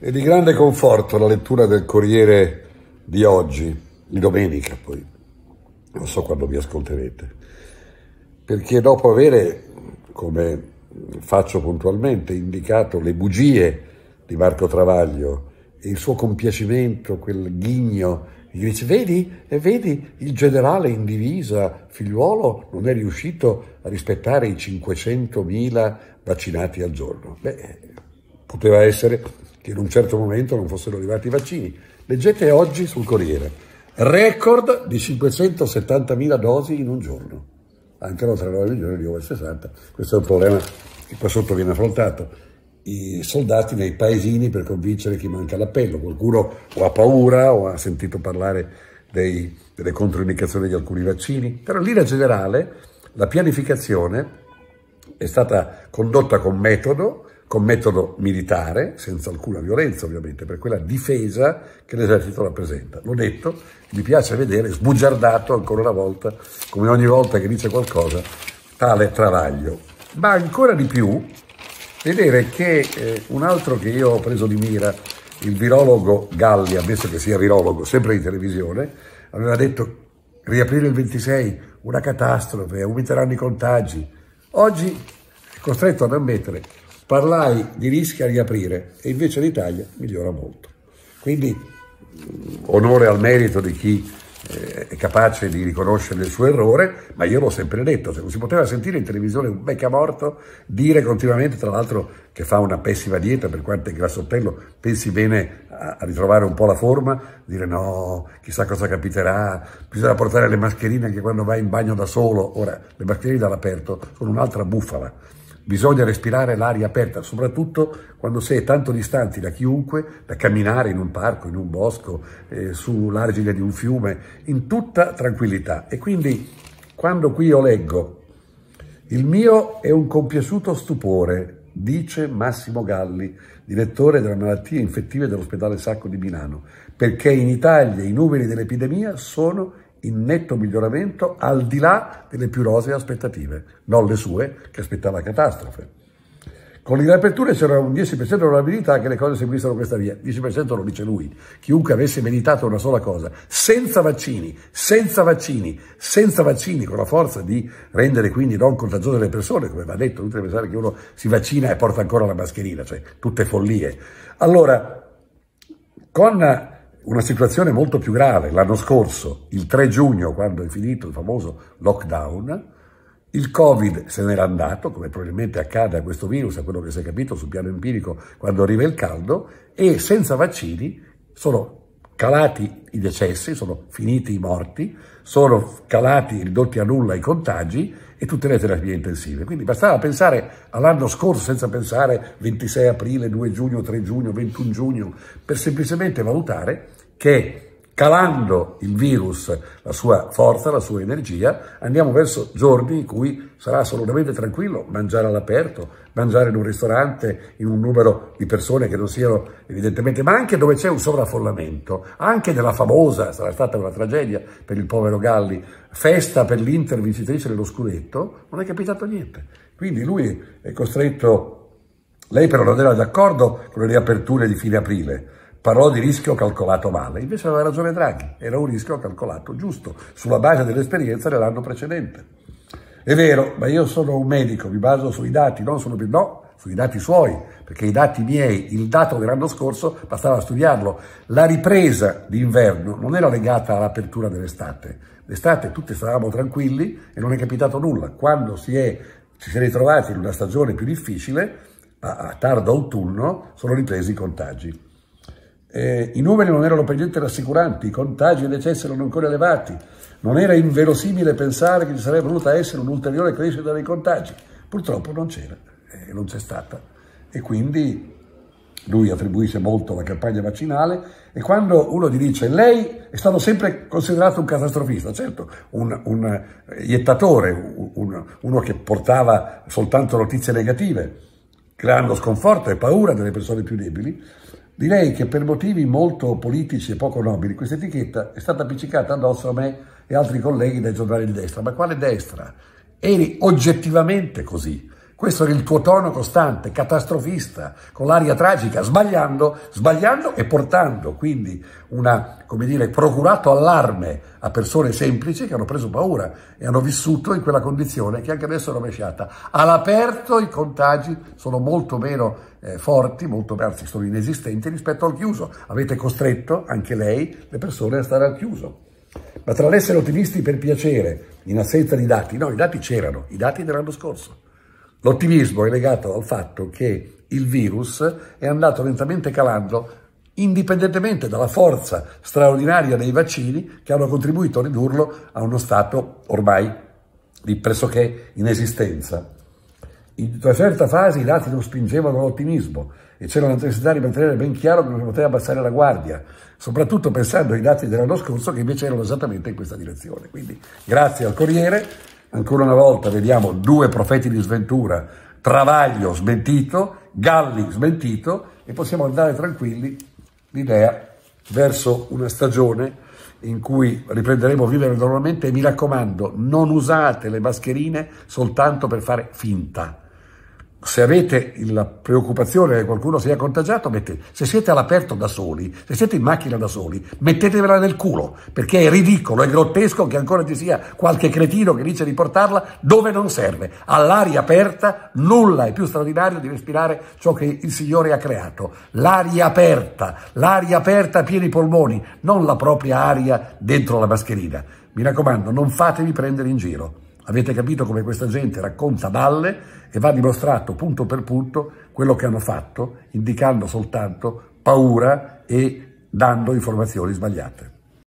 È di grande conforto la lettura del Corriere di oggi, di domenica poi, non so quando vi ascolterete, perché dopo avere, come faccio puntualmente, indicato le bugie di Marco Travaglio e il suo compiacimento, quel ghigno, gli dice, vedi, e eh, vedi, il generale in divisa, figliuolo, non è riuscito a rispettare i 500.000 vaccinati al giorno. Beh, Poteva essere che in un certo momento non fossero arrivati i vaccini. Leggete oggi sul Corriere. Record di 570.000 dosi in un giorno. Anche la nostra 9 di over 60. Questo è un problema che qua sotto viene affrontato. I soldati nei paesini per convincere chi manca l'appello. Qualcuno o ha paura o ha sentito parlare dei, delle controindicazioni di alcuni vaccini, però in linea generale la pianificazione è stata condotta con metodo con metodo militare, senza alcuna violenza ovviamente, per quella difesa che l'esercito rappresenta. L'ho detto, mi piace vedere sbugiardato ancora una volta, come ogni volta che dice qualcosa, tale travaglio. Ma ancora di più vedere che eh, un altro che io ho preso di mira, il virologo Galli, ammesso che sia virologo, sempre in televisione, aveva detto riaprire il 26, una catastrofe, aumenteranno i contagi. Oggi è costretto ad ammettere parlai di rischi a riaprire e invece l'Italia migliora molto. Quindi mm, onore al merito di chi eh, è capace di riconoscere il suo errore, ma io l'ho sempre detto, non si poteva sentire in televisione un becca morto dire continuamente, tra l'altro che fa una pessima dieta, per quanto è grassottello, pensi bene a ritrovare un po' la forma, dire no, chissà cosa capiterà, bisogna portare le mascherine anche quando vai in bagno da solo, ora le mascherine all'aperto sono un'altra bufala, Bisogna respirare l'aria aperta, soprattutto quando sei tanto distanti da chiunque, da camminare in un parco, in un bosco, eh, sull'argine di un fiume, in tutta tranquillità. E quindi quando qui io leggo il mio è un compiaciuto stupore, dice Massimo Galli, direttore della malattia infettive dell'ospedale Sacco di Milano, perché in Italia i numeri dell'epidemia sono in netto miglioramento al di là delle più rose aspettative, non le sue che aspettava catastrofe. Con le riaperture c'era un 10% di probabilità che le cose seguissero questa via. 10% lo dice lui. Chiunque avesse meditato una sola cosa, senza vaccini, senza vaccini, senza vaccini, con la forza di rendere quindi non contagiose le persone, come va detto, inutile pensare che uno si vaccina e porta ancora la mascherina, cioè tutte follie. Allora, con una situazione molto più grave. L'anno scorso, il 3 giugno, quando è finito il famoso lockdown, il Covid se n'era andato, come probabilmente accade a questo virus, a quello che si è capito sul piano empirico quando arriva il caldo, e senza vaccini sono calati i decessi, sono finiti i morti, sono calati ridotti a nulla i contagi e tutte le terapie intensive. Quindi bastava pensare all'anno scorso senza pensare 26 aprile, 2 giugno, 3 giugno, 21 giugno, per semplicemente valutare che calando il virus, la sua forza, la sua energia, andiamo verso giorni in cui sarà assolutamente tranquillo mangiare all'aperto, mangiare in un ristorante, in un numero di persone che non siano evidentemente, ma anche dove c'è un sovraffollamento, anche nella famosa, sarà stata una tragedia per il povero Galli, festa per l'Inter vincitrice dello scudetto, non è capitato niente. Quindi lui è costretto, lei però non era d'accordo con le riaperture di fine aprile, parlò di rischio calcolato male, invece aveva ragione Draghi, era un rischio calcolato giusto, sulla base dell'esperienza dell'anno precedente. È vero, ma io sono un medico, mi baso sui dati, non sono più, no, sui dati suoi, perché i dati miei, il dato dell'anno scorso, bastava studiarlo. La ripresa d'inverno non era legata all'apertura dell'estate. L'estate tutti stavamo tranquilli e non è capitato nulla. Quando si è, ci si è ritrovati in una stagione più difficile, a, a tardo autunno, sono ripresi i contagi eh, i numeri non erano per niente rassicuranti, i contagi e i decessi erano ancora elevati, non era inverosimile pensare che ci sarebbe voluta essere un'ulteriore crescita dei contagi. Purtroppo non c'era, eh, non c'è stata. E quindi lui attribuisce molto alla campagna vaccinale e quando uno gli dice lei è stato sempre considerato un catastrofista, certo, un, un eh, iettatore, un, uno che portava soltanto notizie negative, creando sconforto e paura delle persone più deboli, Direi che per motivi molto politici e poco nobili questa etichetta è stata appiccicata addosso a me e altri colleghi dai giornali di destra. Ma quale destra? Eri oggettivamente così. Questo era il tuo tono costante, catastrofista, con l'aria tragica, sbagliando, sbagliando e portando quindi una, come dire, procurato allarme a persone semplici che hanno preso paura e hanno vissuto in quella condizione che anche adesso è rovesciata. All'aperto i contagi sono molto meno eh, forti, molto, anzi sono inesistenti rispetto al chiuso. Avete costretto, anche lei, le persone a stare al chiuso. Ma tra l'essere ottimisti per piacere, in assenza di dati, no, i dati c'erano, i dati dell'anno scorso L'ottimismo è legato al fatto che il virus è andato lentamente calando indipendentemente dalla forza straordinaria dei vaccini che hanno contribuito a ridurlo a uno stato ormai di pressoché inesistenza. In una certa fase i dati non spingevano all'ottimismo e c'era la necessità di mantenere ben chiaro che non si poteva abbassare la guardia, soprattutto pensando ai dati dell'anno scorso che invece erano esattamente in questa direzione. Quindi grazie al Corriere Ancora una volta vediamo due profeti di sventura, Travaglio smentito, Galli smentito e possiamo andare tranquilli l'idea verso una stagione in cui riprenderemo a vivere normalmente e mi raccomando non usate le mascherine soltanto per fare finta se avete la preoccupazione che qualcuno sia contagiato, mettete, se siete all'aperto da soli, se siete in macchina da soli, mettetevela nel culo, perché è ridicolo, è grottesco che ancora ci sia qualche cretino che dice di portarla dove non serve. All'aria aperta nulla è più straordinario di respirare ciò che il Signore ha creato. L'aria aperta, l'aria aperta piena pieni polmoni, non la propria aria dentro la mascherina. Mi raccomando, non fatevi prendere in giro. Avete capito come questa gente racconta balle e va dimostrato punto per punto quello che hanno fatto, indicando soltanto paura e dando informazioni sbagliate.